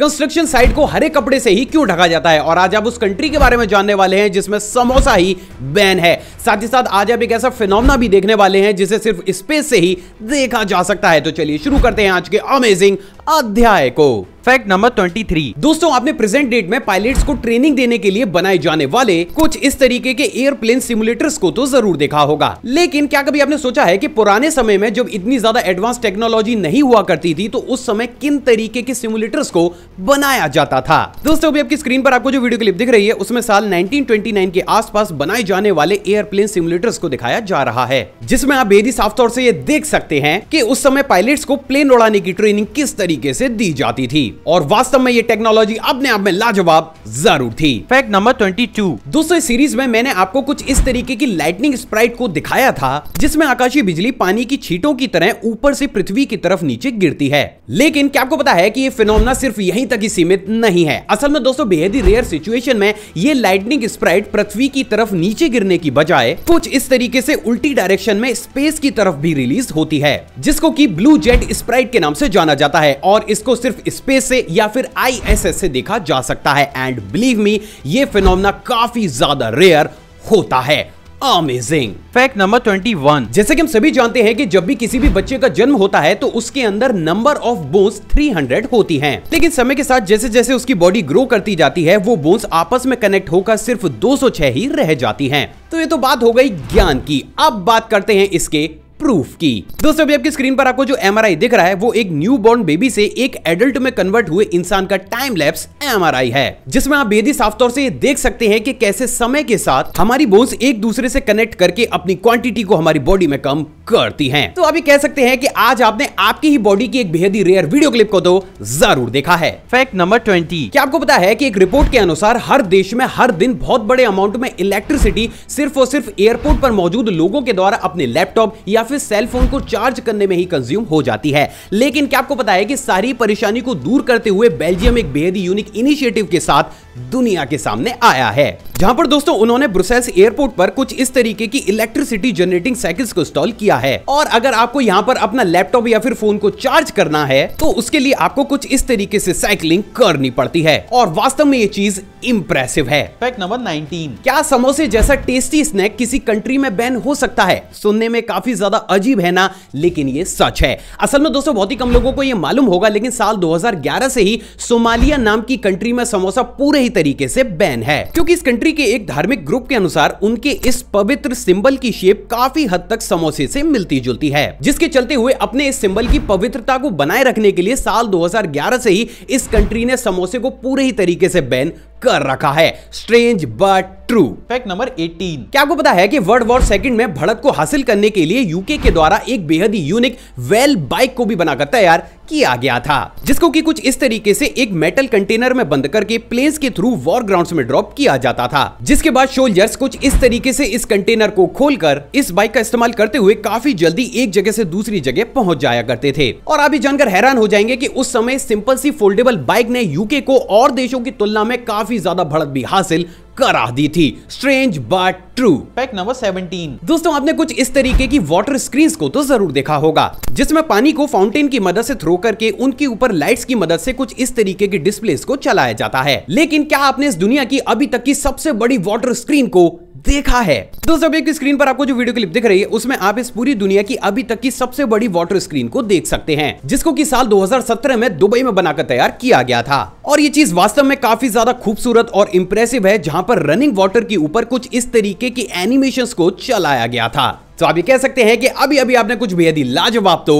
Construction site को हरे कपड़े से ही क्यों ढका जाता है और आज आप उस कंट्री के बारे में जानने वाले हैं जिसमें समोसा ही बैन है साथ ही साथ आज आप एक ऐसा फिनोमना भी देखने वाले हैं जिसे सिर्फ स्पेस से ही देखा जा सकता है तो चलिए शुरू करते हैं आज के अमेजिंग अध्याय को फैक्ट नंबर 23 दोस्तों आपने प्रेजेंट डेट में पायलट्स को ट्रेनिंग देने के लिए बनाए जाने वाले कुछ इस तरीके के एयरप्लेन सिमुलेटर्स को तो जरूर देखा होगा लेकिन क्या कभी आपने सोचा है कि पुराने समय में जब इतनी ज्यादा एडवांस टेक्नोलॉजी नहीं हुआ करती थी तो उस समय किन तरीके के सिमुलेटर्स को बनाया जाता था दोस्तों अभी आपकी स्क्रीन पर आपको जो वीडियो क्लिप दिख रही है उसमें साल नाइनटीन के आसपास बनाए जाने वाले एयरप्लेन सिमुलेटर्स को दिखाया जा रहा है जिसमें आप बेदी साफ तौर से ये देख सकते हैं कि उस समय पायलट्स को प्लेन उड़ाने की ट्रेनिंग किस तरीके तरीके से दी जाती थी और वास्तव में ये टेक्नोलॉजी अपने आप में लाजवाब जरूर थी फैक्ट नंबर ट्वेंटी टू दोस्तों सीरीज में मैंने आपको कुछ इस तरीके की लाइटनिंग स्प्राइट को दिखाया था जिसमें आकाशीय बिजली पानी की छीटों की तरह ऊपर से पृथ्वी की तरफ नीचे गिरती है लेकिन क्या आपको पता है कि ये फिनोमना सिर्फ यहीं तक ही सीमित नहीं है असल में दोस्तों बेहद ही रेयर सिचुएशन में ये लाइटनिंग स्प्राइट पृथ्वी की तरफ नीचे गिरने की बजाय कुछ इस तरीके से उल्टी डायरेक्शन में स्पेस की तरफ भी रिलीज होती है जिसको की ब्लू जेट स्प्राइट के नाम से जाना जाता है और इसको सिर्फ स्पेस से या फिर आईएसएस से देखा जा सकता है एंड बिलीव मी ये फिनोमना काफी ज्यादा रेयर होता है अमेजिंग फैक्ट नंबर 21 जैसे कि हम सभी जानते हैं कि जब भी किसी भी बच्चे का जन्म होता है तो उसके अंदर नंबर ऑफ बोन्स 300 होती हैं लेकिन समय के साथ जैसे जैसे उसकी बॉडी ग्रो करती जाती है वो बोन्स आपस में कनेक्ट होकर सिर्फ 206 ही रह जाती हैं तो ये तो बात हो गई ज्ञान की अब बात करते हैं इसके प्रूफ की दोस्तों अभी आपकी स्क्रीन पर आपको जो एम दिख रहा है वो एक न्यू बॉर्न बेबी से एक एडल्ट में कन्वर्ट हुए इंसान का टाइम लैप्स एम है जिसमें आप बेहद साफ तौर से देख सकते हैं कि कैसे समय के साथ हमारी बोन्स एक दूसरे से कनेक्ट करके अपनी क्वांटिटी को हमारी बॉडी में कम करती हैं तो अभी कह सकते हैं कि आज आपने आपकी ही बॉडी की एक बेहद ही रेयर वीडियो क्लिप को तो जरूर देखा है फैक्ट नंबर ट्वेंटी क्या आपको पता है की एक रिपोर्ट के अनुसार हर देश में हर दिन बहुत बड़े अमाउंट में इलेक्ट्रिसिटी सिर्फ और सिर्फ एयरपोर्ट पर मौजूद लोगों के द्वारा अपने लैपटॉप या फिर सेल फोन को चार्ज करने में ही कंज्यूम हो जाती है लेकिन क्या आपको पता है कि सारी परेशानी को दूर करते हुए बेल्जियम एक बेहद यूनिक इनिशिएटिव के साथ दुनिया के सामने आया है जहां पर दोस्तों उन्होंने ब्रुसेल्स एयरपोर्ट पर कुछ इस तरीके की इलेक्ट्रिसिटी जनरेटिंग साइकिल्स को इंस्टॉल किया है और अगर आपको यहाँ पर अपना लैपटॉप या फिर फोन को चार्ज करना है तो उसके लिए आपको कुछ इस तरीके से साइकिलिंग करनी पड़ती है और वास्तव में ये चीज इम्प्रेसिव है फैक्ट नंबर 19 क्या समोसे जैसा टेस्टी स्नैक किसी कंट्री में बैन हो सकता है सुनने में काफी ज्यादा अजीब है ना लेकिन ये सच है असल में दोस्तों बहुत ही कम लोगों को ये मालूम होगा लेकिन साल 2011 से ही सोमालिया नाम की कंट्री में समोसा पूरे ही तरीके से बैन है क्योंकि इस कंट्री के एक धार्मिक ग्रुप के अनुसार उनके इस पवित्र सिंबल की शेप काफी हद तक समोसे से मिलती जुलती है जिसके चलते हुए अपने इस सिंबल की पवित्रता को बनाए रखने के लिए साल 2011 से ही इस कंट्री ने समोसे को पूरे ही तरीके से बैन कर रखा है strange but true fact number 18 क्या आपको पता है कि वर्ल्ड वॉर सेकंड में भड़क को हासिल करने के लिए यूके के द्वारा एक बेहद ही यूनिक वेल बाइक को भी बनाकर तैयार किया गया था जिसको कि कुछ इस तरीके से एक मेटल कंटेनर में बंद करके प्लेन्स के थ्रू वॉर ग्राउंड में ड्रॉप किया जाता था जिसके बाद सोल्जर्स कुछ इस तरीके से इस कंटेनर को खोलकर इस बाइक का इस्तेमाल करते हुए काफी जल्दी एक जगह से दूसरी जगह पहुंच जाया करते थे और आप ये जानकर हैरान हो जाएंगे की उस समय सिंपल सी फोल्डेबल बाइक ने यूके को और देशों की तुलना में काफी काफी ज्यादा बढ़त भी हासिल करा दी थी strange but true fact number 17 दोस्तों आपने कुछ इस तरीके की वाटर स्क्रीन को तो जरूर देखा होगा जिसमें पानी को फाउंटेन की मदद से थ्रो करके उनके ऊपर लाइट्स की मदद से कुछ इस तरीके के डिस्प्ले को चलाया जाता है लेकिन क्या आपने इस दुनिया की अभी तक की सबसे बड़ी वाटर स्क्रीन को देखा है दोस्तों अभी स्क्रीन पर आपको जो वीडियो क्लिप दिख रही है उसमें आप इस पूरी दुनिया की अभी तक की सबसे बड़ी वाटर स्क्रीन को देख सकते हैं जिसको की साल 2017 में दुबई में बनाकर तैयार किया गया था और ये चीज वास्तव में काफी ज्यादा खूबसूरत और इम्प्रेसिव है जहाँ पर रनिंग वाटर के ऊपर कुछ इस तरीके की एनिमेशन को चलाया गया था तो आप ये कह सकते हैं कि अभी अभी आपने कुछ बेहद ही लाजवाब तो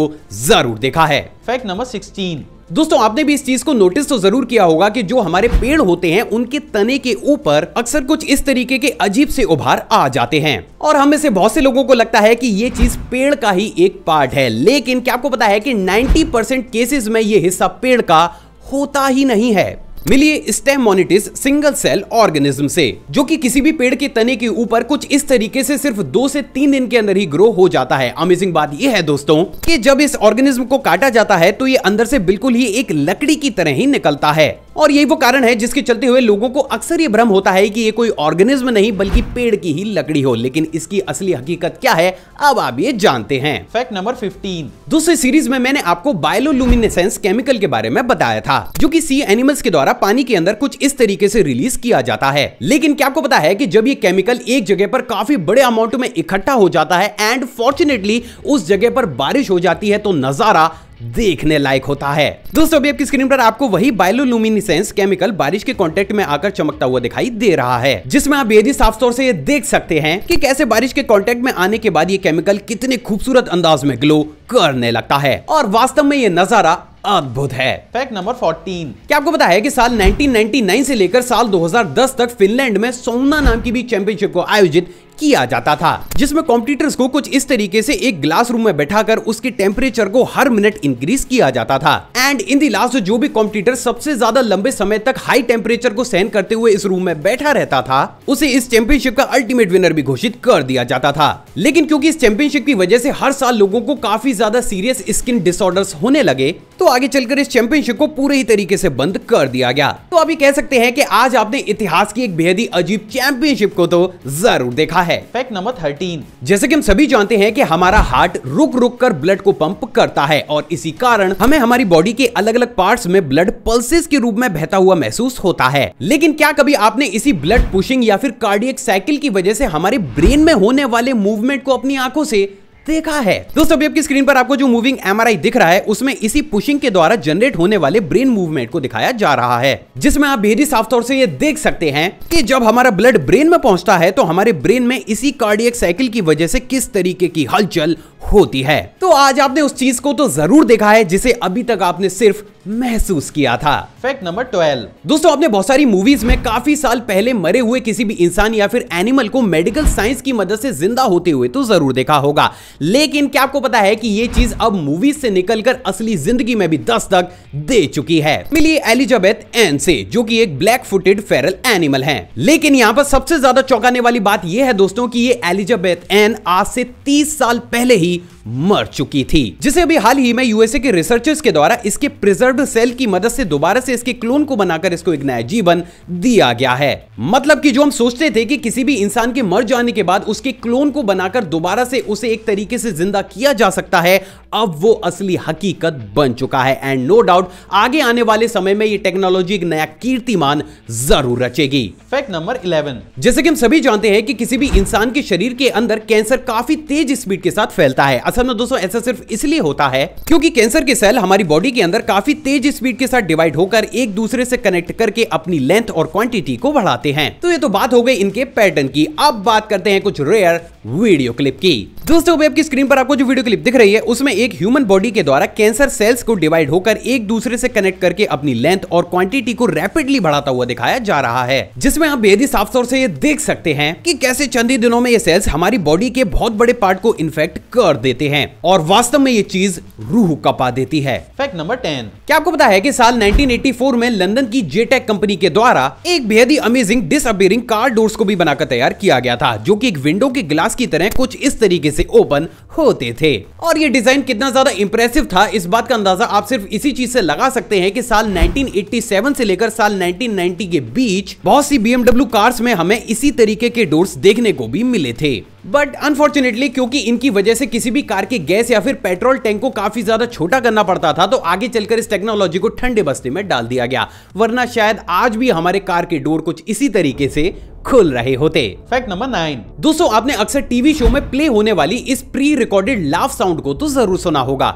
जरूर देखा है फैक्ट नंबर सिक्सटीन दोस्तों आपने भी इस चीज को नोटिस तो जरूर किया होगा कि जो हमारे पेड़ होते हैं उनके तने के ऊपर अक्सर कुछ इस तरीके के अजीब से उभार आ जाते हैं और हमें से बहुत से लोगों को लगता है कि ये चीज पेड़ का ही एक पार्ट है लेकिन क्या आपको पता है कि 90% केसेस में ये हिस्सा पेड़ का होता ही नहीं है मिलिए Stemonitis single cell organism से जो कि किसी भी पेड़ के तने के ऊपर कुछ इस तरीके से सिर्फ दो से तीन दिन के अंदर ही ग्रो हो जाता है अमेजिंग बात यह है दोस्तों कि जब इस ऑर्गेनिज्म को काटा जाता है तो ये अंदर से बिल्कुल ही एक लकड़ी की तरह ही निकलता है और यही वो कारण है जिसके चलते हुए लोगों को अक्सर ये भ्रम होता है कि ये कोई ऑर्गेनिज्म नहीं बल्कि पेड़ की ही लकड़ी हो लेकिन इसकी असली हकीकत क्या है अब आप ये जानते हैं फैक्ट नंबर 15 दूसरी सीरीज में मैंने आपको बायोलुमिनेसेंस केमिकल के बारे में बताया था जो कि सी एनिमल्स के द्वारा पानी के अंदर कुछ इस तरीके ऐसी रिलीज किया जाता है लेकिन क्या आपको पता है की जब ये केमिकल एक जगह पर काफी बड़े अमाउंट में इकट्ठा हो जाता है एंड फॉर्चुनेटली उस जगह पर बारिश हो जाती है तो नजारा देखने लायक होता है दोस्तों अभी आपकी स्क्रीन पर आपको वही बायोलुमिनिसेंस केमिकल बारिश के कॉन्टेक्ट में आकर चमकता हुआ दिखाई दे रहा है जिसमें आप बेहद साफ तौर से ये देख सकते हैं कि कैसे बारिश के कॉन्टेक्ट में आने के बाद ये केमिकल कितने खूबसूरत अंदाज में ग्लो करने लगता है और वास्तव में ये नजारा अद्भुत है फैक्ट नंबर 14 क्या आपको पता है कि साल 1999 से लेकर साल 2010 तक फिनलैंड में सोना नाम की भी चैंपियनशिप को आयोजित किया जाता था जिसमें कॉम्पिटिटर्स को कुछ इस तरीके से एक ग्लास रूम में कर उसके टेम्परेचर को हर मिनट इंक्रीज किया जाता था एंड इन दी लास्ट जो भी कॉम्पिटिटर सबसे ज्यादा लंबे समय तक हाई टेम्परेचर को सहन करते हुए इस रूम में बैठा रहता था उसे इस चैंपियनशिप का अल्टीमेट विनर भी घोषित कर दिया जाता था लेकिन क्योंकि इस चैंपियनशिप की वजह से हर साल लोगों को काफी ज्यादा सीरियस स्किन डिसऑर्डर्स होने लगे तो आगे चलकर इस चैंपियनशिप को पूरे ही तरीके से बंद कर दिया गया तो अभी कह सकते हैं कि आज आपने इतिहास की एक बेहद ही अजीब चैंपियनशिप को तो जरूर देखा है फैक्ट नंबर थर्टीन जैसे कि हम सभी जानते हैं कि हमारा हार्ट रुक रुक कर ब्लड को पंप करता है और इसी कारण हमें हमारी बॉडी के अलग अलग पार्ट में ब्लड पल्सेस के रूप में बहता हुआ महसूस होता है लेकिन क्या कभी आपने इसी ब्लड पुशिंग या फिर कार्डियक साइकिल की वजह से हमारे ब्रेन में होने वाले मूवमेंट को अपनी आंखों से देखा है दोस्तों अभी आपकी स्क्रीन पर आपको जो मूविंग एमआरआई दिख रहा है उसमें इसी पुशिंग के द्वारा जनरेट होने वाले ब्रेन मूवमेंट को दिखाया जा रहा है जिसमें आप बेहद साफ तौर से ये देख सकते हैं कि जब हमारा ब्लड ब्रेन में पहुंचता है तो हमारे ब्रेन में इसी कार्डियक साइकिल की वजह से किस तरीके की हलचल होती है तो आज आपने उस चीज को तो जरूर देखा है जिसे अभी तक आपने सिर्फ महसूस किया था फैक्ट नंबर ट्वेल्व दोस्तों आपने बहुत सारी मूवीज में काफी साल पहले मरे हुए किसी भी इंसान या फिर एनिमल को मेडिकल साइंस की मदद से जिंदा होते हुए तो जरूर देखा होगा लेकिन क्या आपको पता है कि ये चीज अब मूवीज से निकलकर असली जिंदगी में भी दस तक दे चुकी है मिली एलिजाबेथ एन से जो की एक ब्लैक फुटेड फेरल एनिमल है लेकिन यहाँ पर सबसे ज्यादा चौंकाने वाली बात यह है दोस्तों की ये एलिजाबेथ एन आज से तीस साल पहले ही मर चुकी थी जिसे अभी हाल ही में यूएसए के रिसर्चर्स के द्वारा इसके प्रिजर्व सेल की मदद से दोबारा से इसके क्लोन को बनाकर इसको एक नया जीवन दिया गया है मतलब कि जो हम सोचते थे कि किसी भी इंसान के मर जाने के बाद उसके क्लोन को बनाकर दोबारा से उसे एक तरीके से जिंदा किया जा सकता है अब वो असली हकीकत बन चुका है एंड नो डाउट आगे आने वाले समय में ये टेक्नोलॉजी एक नया कीर्तिमान जरूर रचेगी फैक्ट नंबर इलेवन जैसे कि हम सभी जानते हैं कि किसी भी इंसान के शरीर के अंदर कैंसर काफी तेज स्पीड के साथ फैलता है असल में दोस्तों ऐसा सिर्फ इसलिए होता है क्योंकि कैंसर के सेल हमारी बॉडी के अंदर काफी तेज स्पीड के साथ डिवाइड होकर एक दूसरे से कनेक्ट करके अपनी लेंथ और क्वांटिटी को बढ़ाते हैं तो ये तो बात हो गई इनके पैटर्न की अब बात करते हैं कुछ रेयर वीडियो क्लिप की दोस्तों अभी आपकी स्क्रीन पर आपको जो वीडियो क्लिप दिख रही है उसमें एक ह्यूमन बॉडी के द्वारा कैंसर सेल्स को डिवाइड होकर एक दूसरे से कनेक्ट करके अपनी लेंथ और क्वांटिटी को रैपिडली बढ़ाता हुआ दिखाया जा रहा है जिसमें आप बेहद ही साफ तौर से ये देख सकते हैं कि कैसे चंद ही दिनों में ये सेल्स हमारी बॉडी के बहुत बड़े पार्ट को इन्फेक्ट कर देते हैं और वास्तव में ये चीज रूह कपा देती है फैक्ट नंबर टेन क्या आपको पता है की साल नाइनटीन में लंदन की जेटेक कंपनी के द्वारा एक बेहद ही अमेजिंग डिस कार डोर्स को भी बनाकर तैयार किया गया था जो की एक विंडो के ग्लास ग्लास की तरह कुछ इस तरीके से ओपन होते थे और ये डिजाइन कितना ज्यादा इंप्रेसिव था इस बात का अंदाजा आप सिर्फ इसी चीज से लगा सकते हैं कि साल 1987 से लेकर साल 1990 के बीच बहुत सी बीएमडब्ल्यू कार्स में हमें इसी तरीके के डोर्स देखने को भी मिले थे बट अनफॉर्चुनेटली क्योंकि इनकी वजह से किसी भी कार के गैस या फिर पेट्रोल टैंक को काफी ज्यादा छोटा करना पड़ता था तो आगे चलकर इस टेक्नोलॉजी को ठंडे बस्ते में डाल दिया गया वरना शायद आज भी हमारे कार के डोर कुछ इसी तरीके से खुल रहे होते फैक्ट नंबर नाइन दोस्तों आपने अक्सर टीवी शो में प्ले होने वाली इस प्री रिकॉर्डेड लाफ साउंड को तो जरूर सुना होगा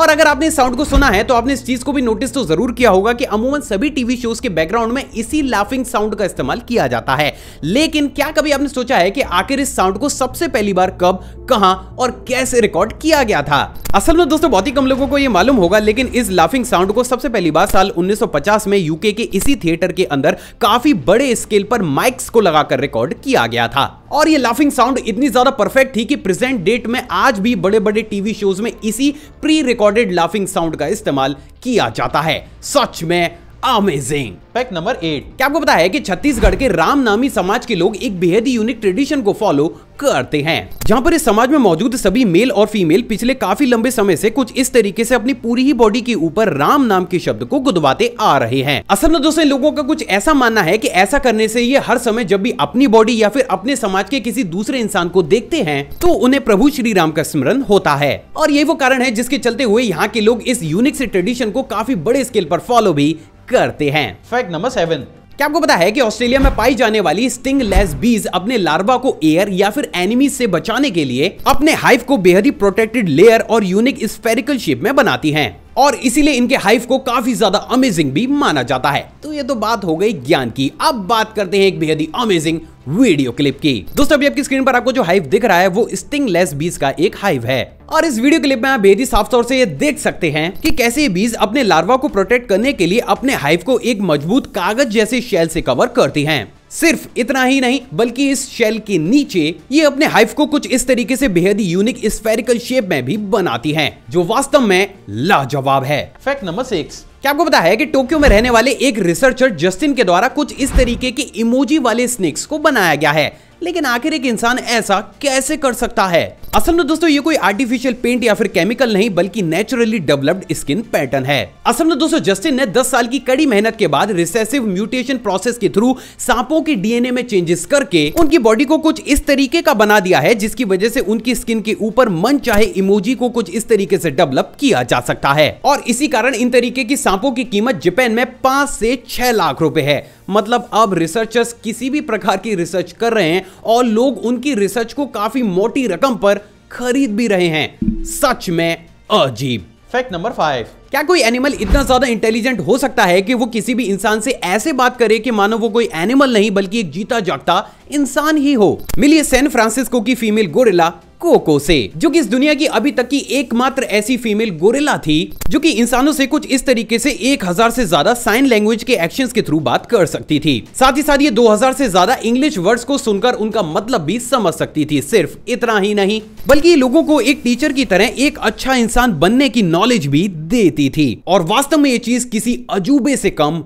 और अगर आपने साउंड को सुना है तो आपने इस चीज को भी नोटिस तो जरूर किया होगा कि अमूमन सभी टीवी शोज के बैकग्राउंड में इसी लाफिंग साउंड का इस्तेमाल किया जाता है लेकिन क्या कभी आपने सोचा है कि आखिर इस साउंड को सबसे पहली बार कब कहा और कैसे रिकॉर्ड किया गया था असल में दोस्तों बहुत ही कम लोगों को यह मालूम होगा लेकिन इस लाफिंग साउंड को सबसे पहली बार साल 1950 में यूके के इसी थिएटर के अंदर काफी बड़े स्केल पर माइक्स को लगाकर रिकॉर्ड किया गया था और ये लाफिंग साउंड इतनी ज्यादा परफेक्ट थी कि प्रेजेंट डेट में आज भी बड़े बड़े टीवी शोज में इसी pre record recorded laughing sound का इस्तेमाल किया जाता है सच में अमेजिंग फैक्ट नंबर एट क्या आपको पता है कि छत्तीसगढ़ के राम नामी समाज के लोग एक बेहद ही यूनिक ट्रेडिशन को फॉलो करते हैं जहाँ पर इस समाज में मौजूद सभी मेल और फीमेल पिछले काफी लंबे समय से कुछ इस तरीके से अपनी पूरी ही बॉडी के ऊपर राम नाम के शब्द को गुदवाते आ रहे हैं असल में दोस्तों लोगों का कुछ ऐसा मानना है कि ऐसा करने से ये हर समय जब भी अपनी बॉडी या फिर अपने समाज के किसी दूसरे इंसान को देखते हैं तो उन्हें प्रभु श्री राम का स्मरण होता है और यही वो कारण है जिसके चलते हुए यहाँ के लोग इस यूनिक से ट्रेडिशन को काफी बड़े स्केल पर फॉलो भी करते हैं फैक्ट नंबर सेवन क्या आपको पता है कि ऑस्ट्रेलिया में पाई जाने वाली स्टिंग लेस बीज अपने लार्वा को एयर या फिर एनिमी से बचाने के लिए अपने हाइफ को बेहद ही प्रोटेक्टेड लेयर और यूनिक स्पेरिकल शेप में बनाती हैं। और इसीलिए इनके हाइफ को काफी ज्यादा अमेजिंग भी माना जाता है तो ये तो बात हो गई ज्ञान की अब बात करते हैं एक बेहद ही अमेजिंग वीडियो क्लिप की दोस्तों अभी आपकी स्क्रीन पर आपको जो हाइव दिख रहा है वो स्टिंगलेस बीज का एक हाइव है और इस वीडियो क्लिप में आप बेहद ही साफ तौर से ये देख सकते हैं कि कैसे ये बीज अपने लार्वा को प्रोटेक्ट करने के लिए अपने हाइव को एक मजबूत कागज जैसे शेल से कवर करती हैं सिर्फ इतना ही नहीं बल्कि इस शेल के नीचे ये अपने हाइफ को कुछ इस तरीके से बेहद यूनिक स्फेरिकल शेप में भी बनाती है जो वास्तव में लाजवाब है फैक्ट नंबर सिक्स क्या आपको पता है कि टोक्यो में रहने वाले एक रिसर्चर जस्टिन के द्वारा कुछ इस तरीके के इमोजी वाले स्नेक्स को बनाया गया है लेकिन आखिर एक इंसान ऐसा कैसे कर सकता है असल में दोस्तों ये कोई आर्टिफिशियल पेंट या फिर केमिकल नहीं बल्कि नेचुरली डेवलप्ड स्किन पैटर्न है असल में दोस्तों जस्टिन ने 10 साल की कड़ी मेहनत के बाद रिसेसिव म्यूटेशन प्रोसेस के थ्रू सांपों के डीएनए में चेंजेस करके उनकी बॉडी को कुछ इस तरीके का बना दिया है जिसकी वजह से उनकी स्किन के ऊपर मन चाहे इमोजी को कुछ इस तरीके से डेवलप किया जा सकता है और इसी कारण इन तरीके की सांपों की कीमत जापान में पांच से छह लाख रुपए है मतलब अब रिसर्चर्स किसी भी प्रकार की रिसर्च कर रहे हैं और लोग उनकी रिसर्च को काफी मोटी रकम पर खरीद भी रहे हैं सच में अजीब फैक्ट नंबर फाइव क्या कोई एनिमल इतना ज्यादा इंटेलिजेंट हो सकता है कि वो किसी भी इंसान से ऐसे बात करे कि मानो वो कोई एनिमल नहीं बल्कि एक जीता जागता इंसान ही हो मिलिए सैन फ्रांसिस्को की फीमेल गोरिला कोको से जो कि इस दुनिया की अभी तक की एकमात्र ऐसी फीमेल गोरिला थी जो कि इंसानों से कुछ इस तरीके से 1000 से ज्यादा साइन लैंग्वेज के एक्शन के थ्रू बात कर सकती थी साथ ही साथ ये 2000 से ज्यादा इंग्लिश वर्ड्स को सुनकर उनका मतलब भी समझ सकती थी सिर्फ इतना ही नहीं बल्कि लोगों को एक टीचर की तरह एक अच्छा इंसान बनने की नॉलेज भी देती मिलती थी और वास्तव में ये चीज किसी अजूबे से कम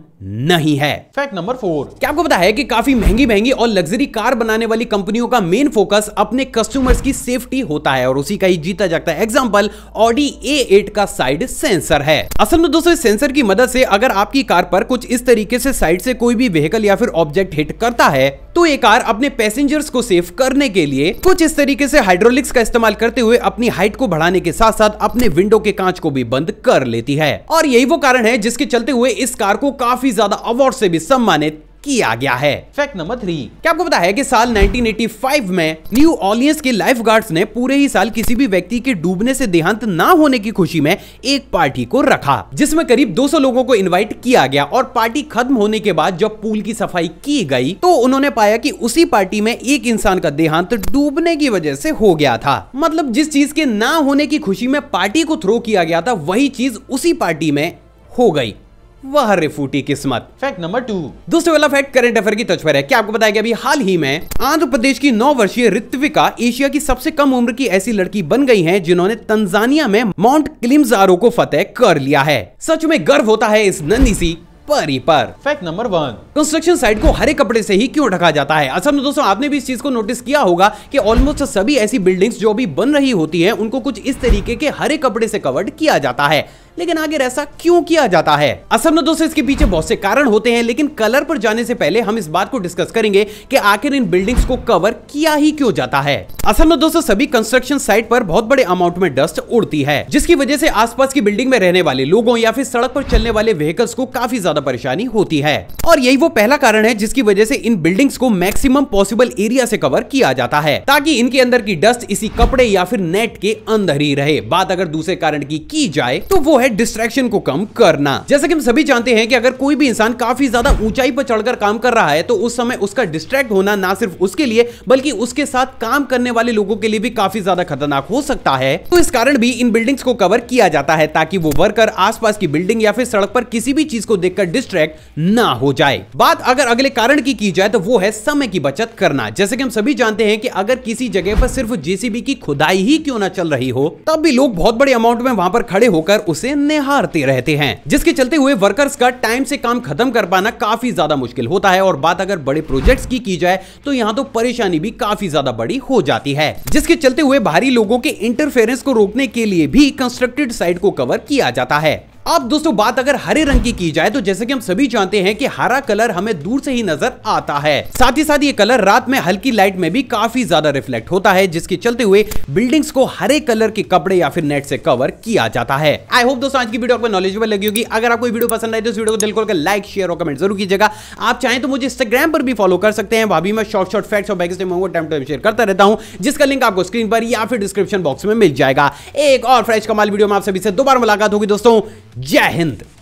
नहीं है फैक्ट नंबर फोर क्या आपको पता है कि काफी महंगी महंगी और लग्जरी कार बनाने वाली कंपनियों का मेन फोकस अपने कस्टमर्स की सेफ्टी होता है और उसी का ही जीता जाता है एग्जाम्पल ऑडी ए एट का साइड सेंसर है असल में दोस्तों सेंसर की मदद से अगर आपकी कार पर कुछ इस तरीके से साइड से कोई भी व्हीकल या फिर ऑब्जेक्ट हिट करता है तो ये कार अपने पैसेंजर्स को सेफ करने के लिए कुछ इस तरीके से हाइड्रोलिक्स का इस्तेमाल करते हुए अपनी हाइट को बढ़ाने के साथ साथ अपने विंडो के कांच को भी बंद कर लेती है और यही वो कारण है जिसके चलते हुए इस कार को काफी ज्यादा अवार्ड से भी सम्मानित किया गया है फैक्ट नंबर थ्री क्या आपको पता है कि साल 1985 में न्यू ऑलियंस के लाइफगार्ड्स ने पूरे ही साल किसी भी व्यक्ति के डूबने से देहांत ना होने की खुशी में एक पार्टी को रखा जिसमें करीब 200 लोगों को इनवाइट किया गया और पार्टी खत्म होने के बाद जब पूल की सफाई की गई तो उन्होंने पाया की उसी पार्टी में एक इंसान का देहांत डूबने की वजह से हो गया था मतलब जिस चीज के ना होने की खुशी में पार्टी को थ्रो किया गया था वही चीज उसी पार्टी में हो गई वह रेफूटी किस्मत फैक्ट नंबर टू दोस्तों वाला फैक्ट करंट अफेयर की तौर पर है क्या आपको बताया गया अभी हाल ही में आंध्र प्रदेश की नौ वर्षीय ऋत्विका एशिया की सबसे कम उम्र की ऐसी लड़की बन गई हैं जिन्होंने तंजानिया में माउंट क्लिमजारो को फतेह कर लिया है सच में गर्व होता है इस नन्ही सी परी पर fact number one construction site को हरे कपड़े से ही क्यों ढका जाता है असल में दोस्तों आपने भी इस चीज को नोटिस किया होगा कि ऑलमोस्ट सभी ऐसी बिल्डिंग्स जो अभी बन रही होती है उनको कुछ इस तरीके के हरे कपड़े से कवर्ड किया जाता है लेकिन आगे ऐसा क्यों किया जाता है असल में दोस्तों इसके पीछे बहुत से कारण होते हैं लेकिन कलर पर जाने से पहले हम इस बात को डिस्कस करेंगे कि आखिर इन बिल्डिंग्स को कवर किया ही क्यों जाता है असल में दोस्तों सभी कंस्ट्रक्शन साइट पर बहुत बड़े अमाउंट में डस्ट उड़ती है जिसकी वजह से आसपास की बिल्डिंग में रहने वाले लोगों या फिर सड़क पर चलने वाले व्हीकल्स को काफी ज्यादा परेशानी होती है और यही वो पहला कारण है जिसकी वजह से इन बिल्डिंग्स को मैक्सिमम पॉसिबल एरिया से कवर किया जाता है ताकि इनके अंदर की डस्ट इसी कपड़े या फिर नेट के अंदर ही रहे बात अगर दूसरे कारण की की जाए तो वो है है डिस्ट्रैक्शन को कम करना जैसा कि हम सभी जानते हैं कि अगर कोई भी इंसान काफी ज्यादा ऊंचाई पर चढ़कर काम कर रहा है तो उस समय उसका डिस्ट्रैक्ट होना ना सिर्फ उसके लिए बल्कि उसके साथ काम करने वाले लोगों के लिए भी काफी ज्यादा खतरनाक हो सकता है तो इस कारण भी इन बिल्डिंग्स को कवर किया जाता है ताकि वो वर्कर आसपास की बिल्डिंग या फिर सड़क पर किसी भी चीज को देखकर डिस्ट्रैक्ट ना हो जाए बात अगर अगले कारण की की जाए तो वो है समय की बचत करना जैसे कि हम सभी जानते हैं कि अगर किसी जगह पर सिर्फ जेसीबी की खुदाई ही क्यों ना चल रही हो तब भी लोग बहुत बड़े अमाउंट में वहां पर खड़े होकर उसे निहारते रहते हैं जिसके चलते हुए वर्कर्स का टाइम से काम खत्म कर पाना काफी ज्यादा मुश्किल होता है और बात अगर बड़े प्रोजेक्ट्स की की जाए तो यहाँ तो परेशानी भी काफी ज्यादा बड़ी हो जाती है जिसके चलते हुए भारी लोगों के इंटरफेरेंस को रोकने के लिए भी कंस्ट्रक्टेड साइट को कवर किया जाता है अब दोस्तों बात अगर हरे रंग की की जाए तो जैसे कि हम सभी जानते हैं कि हरा कलर हमें दूर से ही नजर आता है साथ ही साथ ये कलर रात में हल्की लाइट में भी काफी ज्यादा रिफ्लेक्ट होता है जिसके चलते हुए बिल्डिंग्स को हरे कलर के कपड़े या फिर नेट से कवर किया जाता है आई होप दोस्तों आज की वीडियो आपको नॉलेजेबल लगी होगी अगर आपको वीडियो पसंद आई तो वीडियो को दिल खोलकर लाइक शेयर और कमेंट जरूर कीजिएगा आप चाहें तो मुझे इंस्टाग्राम पर भी फॉलो कर सकते हैं भाभी मैं शॉर्ट शॉर्ट फैक्ट्स और बैग टाइम टाइम शेयर करता रहता हूँ जिसका लिंक आपको स्क्रीन पर या फिर डिस्क्रिप्शन बॉक्स में मिल जाएगा एक और फ्रेश कमाल वीडियो में आप सभी से दोबारा मुलाकात होगी दोस्तों जय हिंद